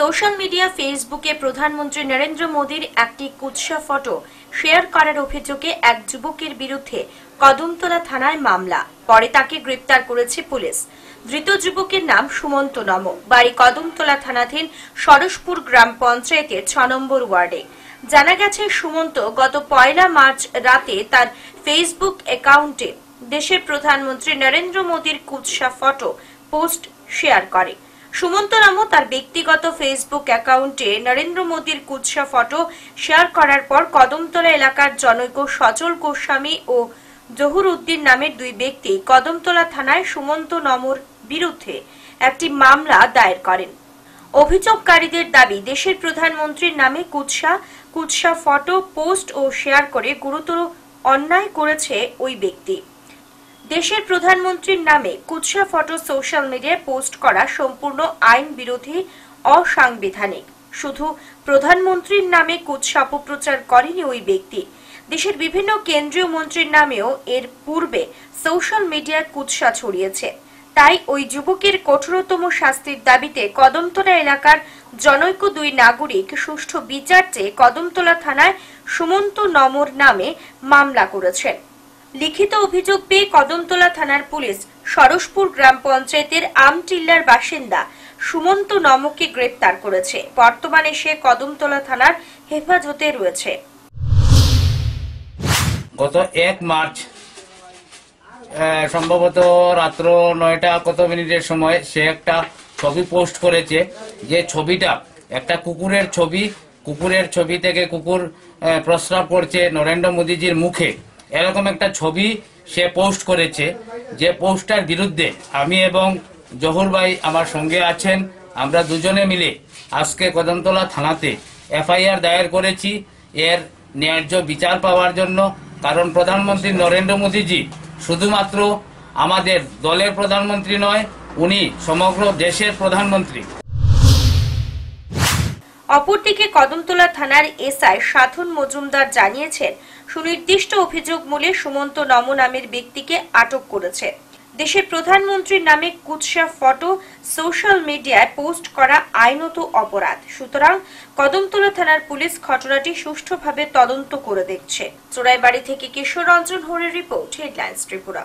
social media ফেসবুকে প্রধানমন্ত্রী নরেন্দ্র মোদীর একটি কুৎসা ফটো শেয়ার করার অভিযোগে এক যুবকের বিরুদ্ধে কদমতলা থানায় মামলা পরে তাকে গ্রেপ্তার করেছে পুলিশ ধৃত যুবকের নাম সুমন্ত নম বাড়ি কদমতলা থানাধীন সরসপুর গ্রাম পঞ্চায়েতের ছ নম্বর ওয়ার্ডে জানা গেছে সুমন্ত গত পয়লা মার্চ রাতে তার ফেসবুক অ্যাকাউন্টে দেশের প্রধানমন্ত্রী নরেন্দ্র মোদীর কুৎসা ফটো পোস্ট শেয়ার করে সুমন্ত রামও তার ব্যক্তিগত ফেসবুক অ্যাকাউন্টে নরেন্দ্র মোদীর কুৎসা ফটো শেয়ার করার পর কদমতলা এলাকার জনৈক সচল গোস্বামী ও জহুর উদ্দিন নামের দুই ব্যক্তি কদমতলা থানায় সুমন্ত নমর বিরুদ্ধে একটি মামলা দায়ের করেন অভিযোগকারীদের দাবি দেশের প্রধানমন্ত্রীর নামে কুৎসা কুৎসা ফটো পোস্ট ও শেয়ার করে গুরুতর অন্যায় করেছে ওই ব্যক্তি দেশের প্রধানমন্ত্রীর নামে কুৎসা ফটো সোশ্যাল মিডিয়ায় পোস্ট করা সম্পূর্ণ আইন বিরোধী অসাংবিধানিক শুধু প্রধানমন্ত্রীর নামে কুৎসা অপপ্রচার করেনি ওই ব্যক্তি দেশের বিভিন্ন কেন্দ্রীয় মন্ত্রীর নামেও এর পূর্বে সোশ্যাল মিডিয়ায় কুৎসা ছড়িয়েছে তাই ওই যুবকের কঠোরতম শাস্তির দাবিতে কদমতলা এলাকার জনৈক দুই নাগরিক সুষ্ঠু বিচার চেয়ে কদমতলা থানায় সুমন্ত নমর নামে মামলা করেছেন লিখিত অভিযোগ পেয়ে কদমতলা থানার পুলিশ সরসপুর গ্রাম পঞ্চায়েতের আমটিল্লার বাসিন্দা সুমন্ত নমককে গ্রেপ্তার করেছে বর্তমানে সে কদমতলা থানার হেফাজতে রয়েছে গত এক মার্চ সম্ভবত রাত্র নয়টা কত মিনিটের সময় সে একটা ছবি পোস্ট করেছে যে ছবিটা একটা কুকুরের ছবি কুকুরের ছবি থেকে কুকুর প্রস্রাব করছে নরেন্দ্র মোদীজির মুখে এরকম একটা ছবি সে পোস্ট করেছে যে পোস্টটার বিরুদ্ধে আমি এবং জহুর ভাই আমার সঙ্গে আছেন আমরা দুজনে মিলে আজকে কদমতলা থানাতে এফআইআর দায়ের করেছি এর ন্যায্য বিচার পাওয়ার জন্য কারণ প্রধানমন্ত্রী নরেন্দ্র মোদীজি শুধুমাত্র আমাদের দলের প্রধানমন্ত্রী নয় উনি সমগ্র দেশের প্রধানমন্ত্রী অপরদিকে কদমতলা থানার এসআই সাধন মজুমদার জানিয়েছেন সুনির্দিষ্ট অভিযোগ মূলে সুমন্ত নম নামের ব্যক্তিকে আটক করেছে দেশের প্রধানমন্ত্রীর নামে কুৎসা ফটো সোশ্যাল মিডিয়ায় পোস্ট করা আইনত অপরাধ সুতরাং কদমতলা থানার পুলিশ ঘটনাটি সুষ্ঠুভাবে তদন্ত করে দেখছে চোরাইবাড়ি থেকে কিশোর রঞ্জন হরের রিপোর্ট হেডলাইন্স ত্রিপুরা